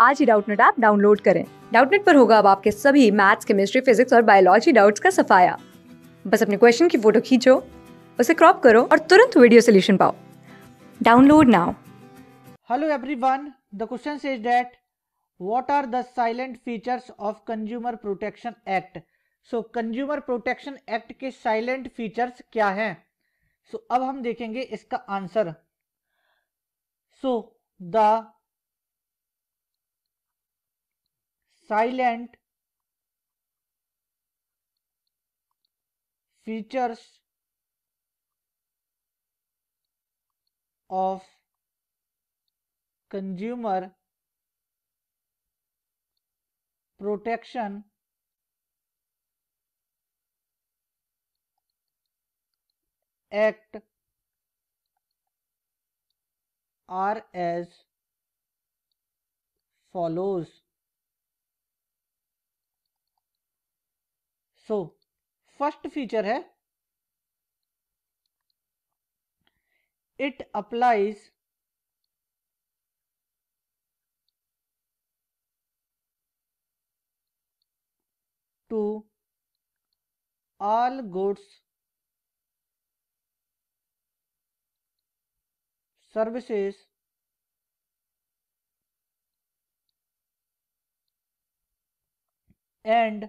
आज ही Doubtnut app download करें डाउटनेट पर होगा अब आपके सभी मैथ्स केमिस्ट्री फिजिक्स और बायोलॉजी डाउट्स का सफाया बस अपने क्वेश्चन की फोटो खींचो उसे क्रॉप करो और तुरंत वीडियो सोल्यूशन पाओ download now hello everyone the question is that what are the silent features of consumer protection act so consumer protection act के साइलेंट फीचर्स क्या हैं so अब हम देखेंगे इसका answer so the silent features of consumer protection act are as follows so first feature है it applies to all goods services and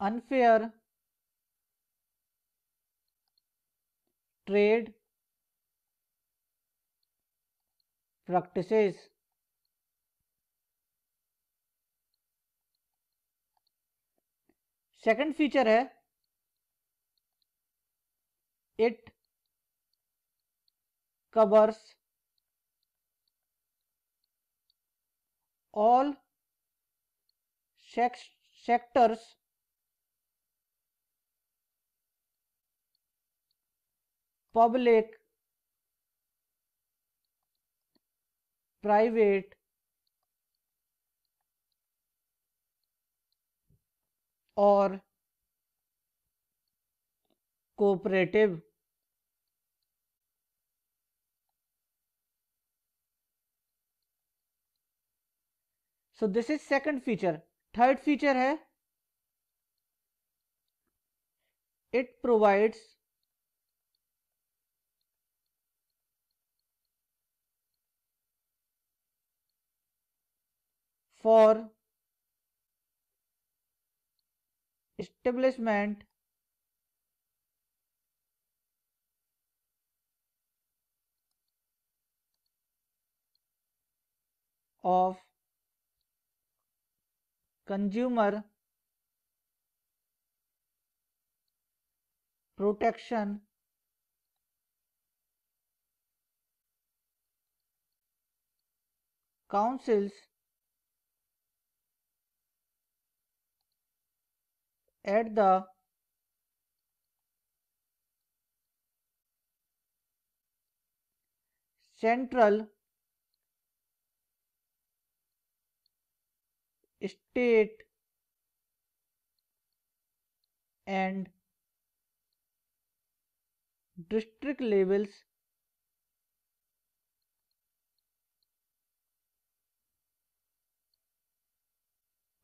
unfair trade practices second feature है it covers all sectors public private और cooperative so this is second feature third feature है it provides for establishment of consumer protection councils at the central state and district levels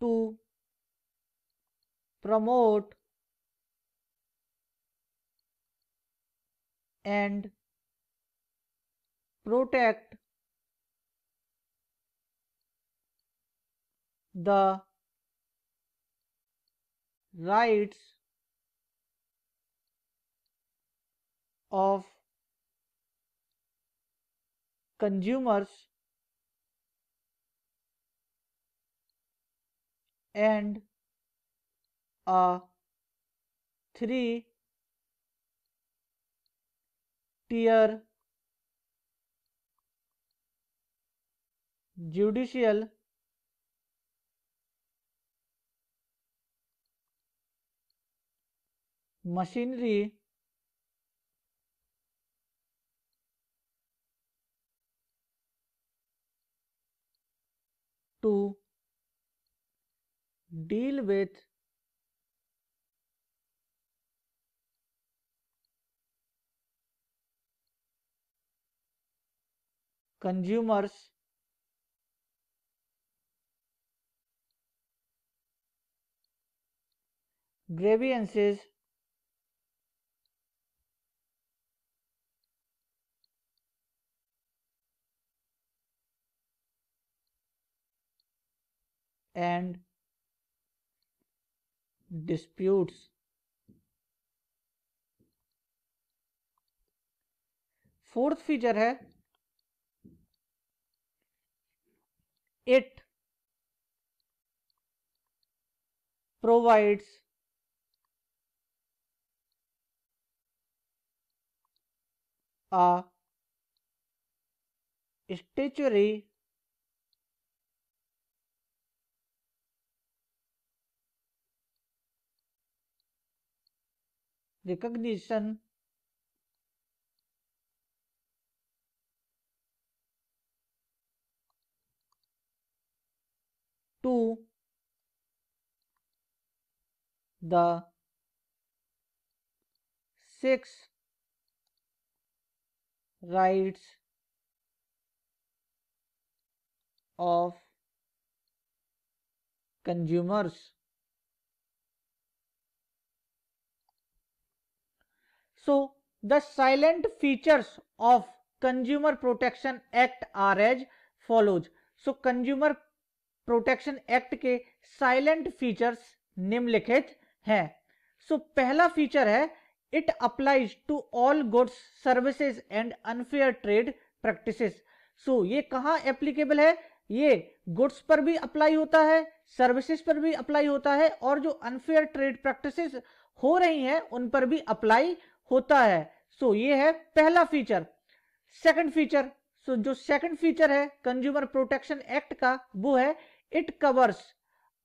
to promote and protect the rights of consumers and a three tier judicial machinery to deal with consumers grievances and disputes fourth feature है it provides a statutory recognition to the six rights of consumers. So, the silent features of Consumer Protection Act are as follows. So, Consumer protection act के silent features निम्नलिखित हैं so so, पहला feature है it applies to all goods services and unfair trade practices so ये कहाँ applicable है ये goods पर भी अप्लाई होता है सर्विसेज पर भी अप्लाई होता है और जो अनफेयर ट्रेड प्रैक्टिसेस हो रही हैं उन पर भी अप्लाई होता है सो so, ये है पहला फीचर सेकंड फीचर सो जो सेकंड फीचर है कंज्यूमर प्रोटेक्शन एक्ट का वो है it covers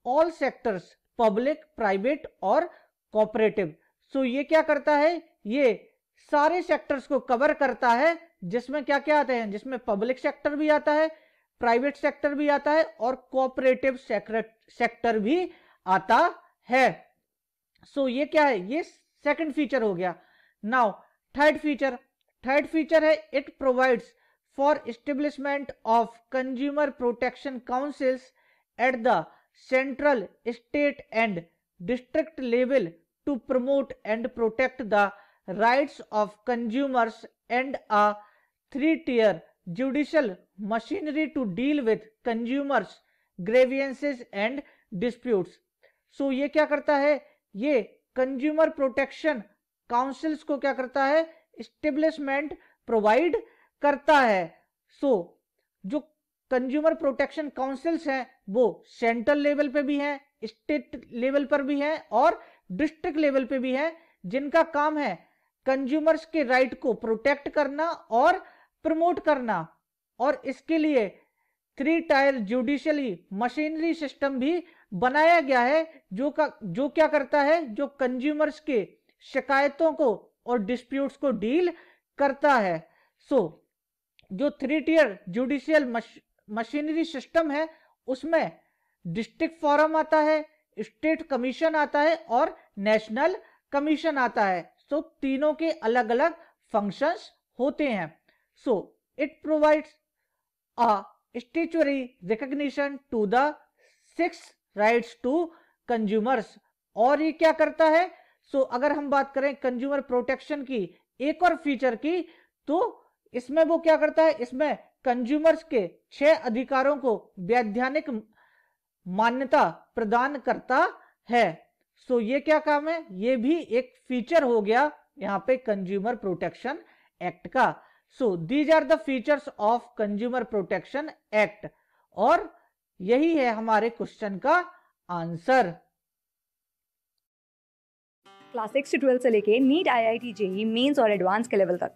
all sectors public private और कॉपरेटिव सो ये क्या करता है ये सारे सेक्टर्स को कवर करता है जिसमें क्या क्या आते हैं जिसमें पब्लिक सेक्टर भी आता है प्राइवेट सेक्टर भी आता है और कोऑपरेटिव सेक्टर भी आता है सो so, ये क्या है ये सेकंड फीचर हो गया now third feature third feature है it provides for establishment of consumer protection councils at the central state and district level to promote and protect the rights of consumers and a three tier judicial machinery to deal with consumers grievances and disputes so ये क्या करता है ये consumer protection councils को क्या करता है establishment provide करता है सो so, जो कंज्यूमर प्रोटेक्शन काउंसिल्स हैं वो सेंट्रल लेवल पे भी है स्टेट लेवल पर भी है और डिस्ट्रिक्ट लेवल पे भी है जिनका काम है कंज्यूमर्स के राइट को प्रोटेक्ट करना और प्रमोट करना और इसके लिए three tier judicially machinery system भी बनाया गया है जो का जो क्या करता है जो कंज्यूमर्स के शिकायतों को और डिस्प्यूट्स को डील करता है सो so, जो three tier judicial machinery system है उसमें डिस्ट्रिक्ट फोरम आता है स्टेट कमीशन आता है और नेशनल कमीशन आता है सो so, तीनों के अलग अलग फंक्शंस होते हैं so it provides a statutory recognition to the six rights to consumers और ये क्या करता है सो so, अगर हम बात करें कंज्यूमर प्रोटेक्शन की एक और फीचर की तो इसमें वो क्या करता है इसमें कंज्यूमर्स के छह अधिकारों को वैधानिक मान्यता प्रदान करता है सो ये क्या काम है ये भी एक फीचर हो गया यहाँ पे कंज्यूमर प्रोटेक्शन एक्ट का so these are the features of consumer protection act और यही है हमारे क्वेश्चन का आंसर क्लास सिक्स से से लेके NEET I I T JEE Mains और एडवांस के लेवल तक